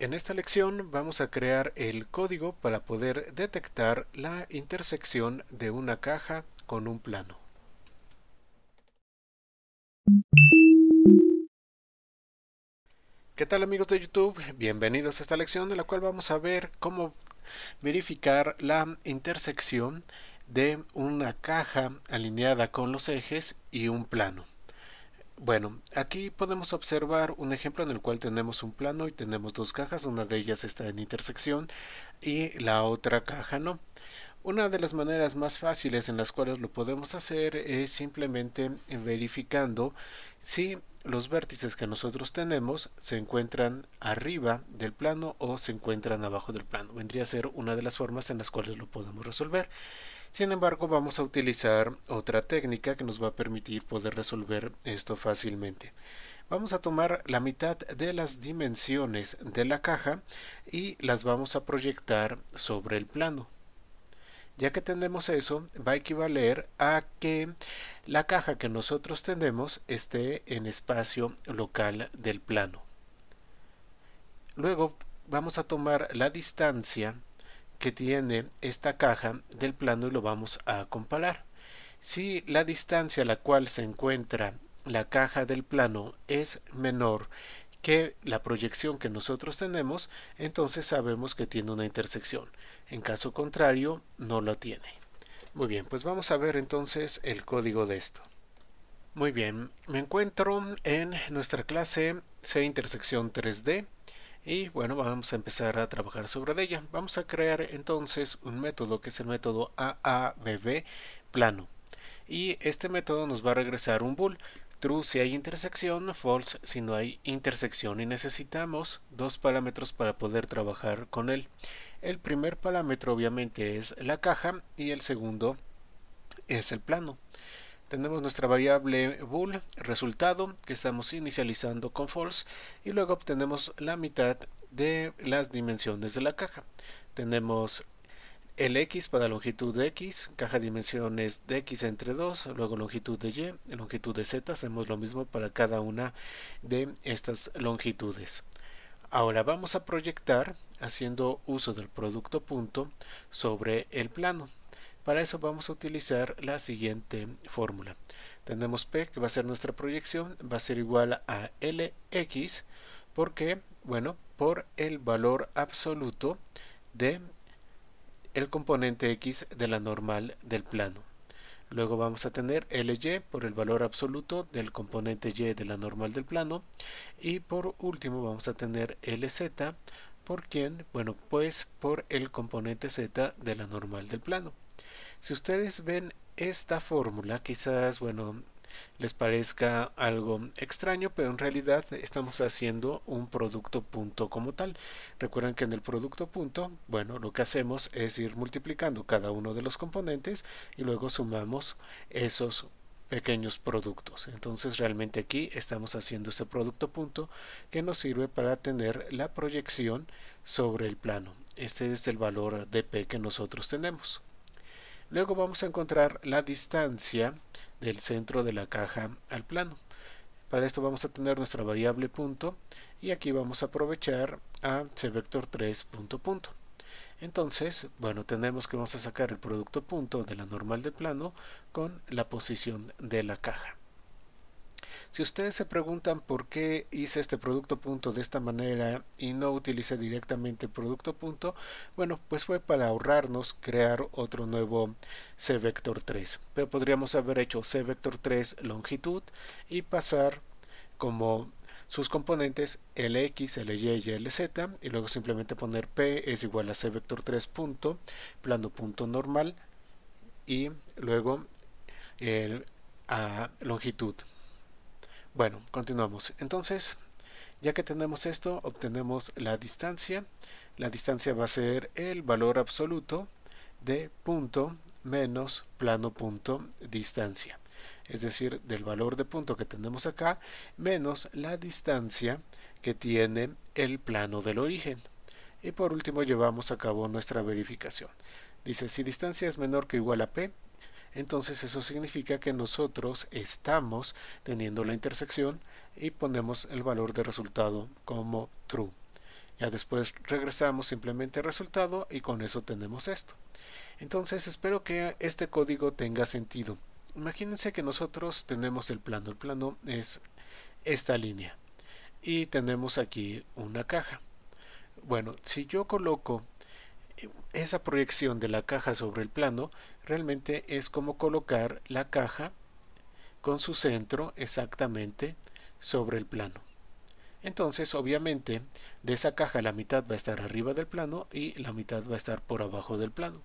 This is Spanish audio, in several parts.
En esta lección vamos a crear el código para poder detectar la intersección de una caja con un plano. ¿Qué tal amigos de YouTube? Bienvenidos a esta lección en la cual vamos a ver cómo verificar la intersección de una caja alineada con los ejes y un plano. Bueno, aquí podemos observar un ejemplo en el cual tenemos un plano y tenemos dos cajas, una de ellas está en intersección y la otra caja no. Una de las maneras más fáciles en las cuales lo podemos hacer es simplemente verificando si los vértices que nosotros tenemos se encuentran arriba del plano o se encuentran abajo del plano. Vendría a ser una de las formas en las cuales lo podemos resolver. Sin embargo, vamos a utilizar otra técnica que nos va a permitir poder resolver esto fácilmente. Vamos a tomar la mitad de las dimensiones de la caja y las vamos a proyectar sobre el plano. Ya que tenemos eso, va a equivaler a que la caja que nosotros tenemos esté en espacio local del plano. Luego vamos a tomar la distancia que tiene esta caja del plano y lo vamos a comparar. Si la distancia a la cual se encuentra la caja del plano es menor que la proyección que nosotros tenemos, entonces sabemos que tiene una intersección. En caso contrario, no la tiene. Muy bien, pues vamos a ver entonces el código de esto. Muy bien, me encuentro en nuestra clase C intersección 3D y bueno vamos a empezar a trabajar sobre ella vamos a crear entonces un método que es el método AABB plano y este método nos va a regresar un bool true si hay intersección false si no hay intersección y necesitamos dos parámetros para poder trabajar con él el primer parámetro obviamente es la caja y el segundo es el plano tenemos nuestra variable bool resultado que estamos inicializando con false y luego obtenemos la mitad de las dimensiones de la caja. Tenemos el x para longitud de x, caja dimensiones de x entre 2, luego longitud de y, longitud de z, hacemos lo mismo para cada una de estas longitudes. Ahora vamos a proyectar haciendo uso del producto punto sobre el plano. Para eso vamos a utilizar la siguiente fórmula. Tenemos P, que va a ser nuestra proyección, va a ser igual a LX, porque, bueno, por el valor absoluto de el componente X de la normal del plano. Luego vamos a tener LY por el valor absoluto del componente Y de la normal del plano. Y por último vamos a tener LZ por quién? Bueno, pues por el componente Z de la normal del plano. Si ustedes ven esta fórmula, quizás, bueno, les parezca algo extraño, pero en realidad estamos haciendo un producto punto como tal. Recuerden que en el producto punto, bueno, lo que hacemos es ir multiplicando cada uno de los componentes y luego sumamos esos pequeños productos. Entonces realmente aquí estamos haciendo ese producto punto que nos sirve para tener la proyección sobre el plano. Este es el valor de P que nosotros tenemos. Luego vamos a encontrar la distancia del centro de la caja al plano. Para esto vamos a tener nuestra variable punto y aquí vamos a aprovechar a vector 3 punto punto. Entonces, bueno, tenemos que vamos a sacar el producto punto de la normal de plano con la posición de la caja. Si ustedes se preguntan por qué hice este producto punto de esta manera y no utilicé directamente el producto punto, bueno, pues fue para ahorrarnos crear otro nuevo C vector 3. Pero podríamos haber hecho C vector 3 longitud y pasar como sus componentes LX, LY y LZ y luego simplemente poner P es igual a C vector 3 punto, plano punto normal y luego el, a longitud bueno, continuamos. Entonces, ya que tenemos esto, obtenemos la distancia. La distancia va a ser el valor absoluto de punto menos plano punto distancia. Es decir, del valor de punto que tenemos acá, menos la distancia que tiene el plano del origen. Y por último llevamos a cabo nuestra verificación. Dice, si distancia es menor que igual a P, entonces eso significa que nosotros estamos teniendo la intersección y ponemos el valor de resultado como true. Ya después regresamos simplemente resultado y con eso tenemos esto. Entonces espero que este código tenga sentido. Imagínense que nosotros tenemos el plano. El plano es esta línea. Y tenemos aquí una caja. Bueno, si yo coloco esa proyección de la caja sobre el plano realmente es como colocar la caja con su centro exactamente sobre el plano. Entonces, obviamente, de esa caja la mitad va a estar arriba del plano y la mitad va a estar por abajo del plano.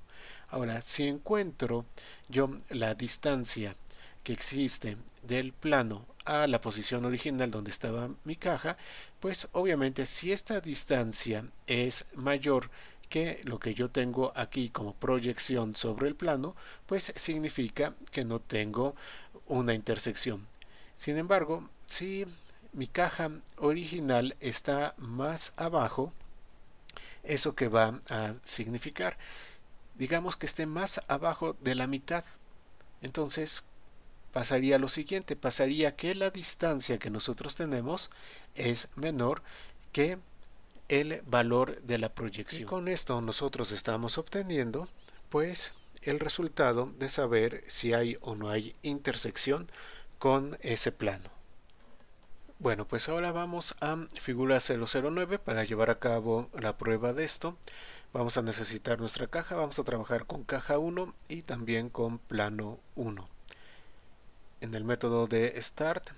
Ahora, si encuentro yo la distancia que existe del plano a la posición original donde estaba mi caja, pues obviamente si esta distancia es mayor que lo que yo tengo aquí como proyección sobre el plano, pues significa que no tengo una intersección. Sin embargo, si mi caja original está más abajo, eso que va a significar, digamos que esté más abajo de la mitad, entonces pasaría lo siguiente, pasaría que la distancia que nosotros tenemos es menor que el valor de la proyección. Y con esto nosotros estamos obteniendo pues el resultado de saber si hay o no hay intersección con ese plano. Bueno, pues ahora vamos a figura 009 para llevar a cabo la prueba de esto. Vamos a necesitar nuestra caja, vamos a trabajar con caja 1 y también con plano 1. En el método de start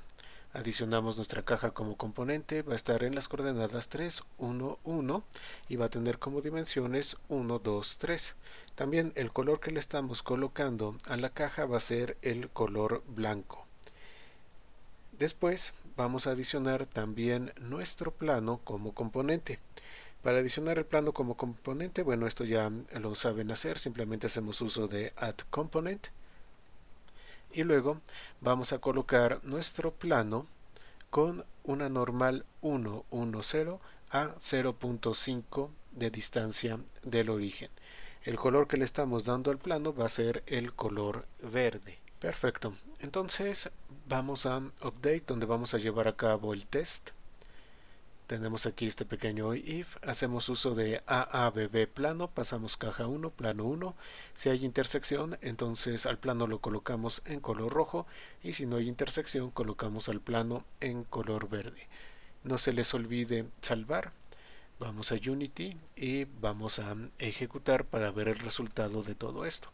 Adicionamos nuestra caja como componente, va a estar en las coordenadas 3, 1, 1 y va a tener como dimensiones 1, 2, 3. También el color que le estamos colocando a la caja va a ser el color blanco. Después vamos a adicionar también nuestro plano como componente. Para adicionar el plano como componente, bueno, esto ya lo saben hacer, simplemente hacemos uso de Add Component y luego vamos a colocar nuestro plano con una normal 110 a 0.5 de distancia del origen. El color que le estamos dando al plano va a ser el color verde. Perfecto. Entonces vamos a Update donde vamos a llevar a cabo el test. Tenemos aquí este pequeño if, hacemos uso de AABB plano, pasamos caja 1, plano 1. Si hay intersección, entonces al plano lo colocamos en color rojo y si no hay intersección, colocamos al plano en color verde. No se les olvide salvar. Vamos a Unity y vamos a ejecutar para ver el resultado de todo esto.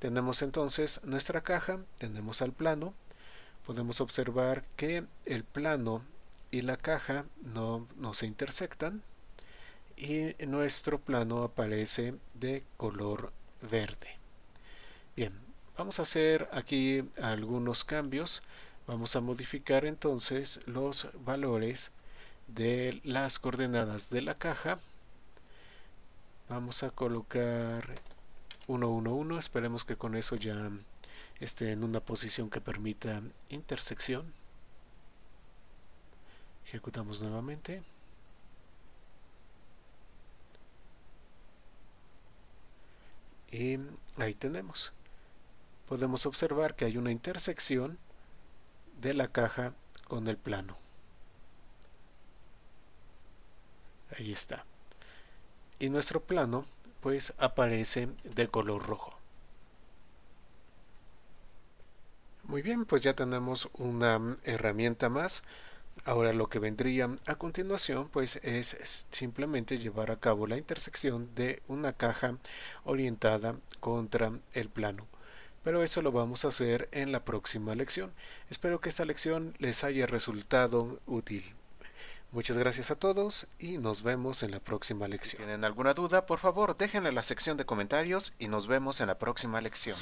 Tenemos entonces nuestra caja, tenemos al plano. Podemos observar que el plano y la caja no, no se intersectan y nuestro plano aparece de color verde. Bien, vamos a hacer aquí algunos cambios. Vamos a modificar entonces los valores de las coordenadas de la caja. Vamos a colocar 111. Esperemos que con eso ya esté en una posición que permita intersección. Ejecutamos nuevamente. Y ahí tenemos. Podemos observar que hay una intersección de la caja con el plano. Ahí está. Y nuestro plano pues aparece de color rojo. Muy bien, pues ya tenemos una mm, herramienta más Ahora lo que vendría a continuación pues es simplemente llevar a cabo la intersección de una caja orientada contra el plano. Pero eso lo vamos a hacer en la próxima lección. Espero que esta lección les haya resultado útil. Muchas gracias a todos y nos vemos en la próxima lección. Si tienen alguna duda, por favor, déjenla en la sección de comentarios y nos vemos en la próxima lección.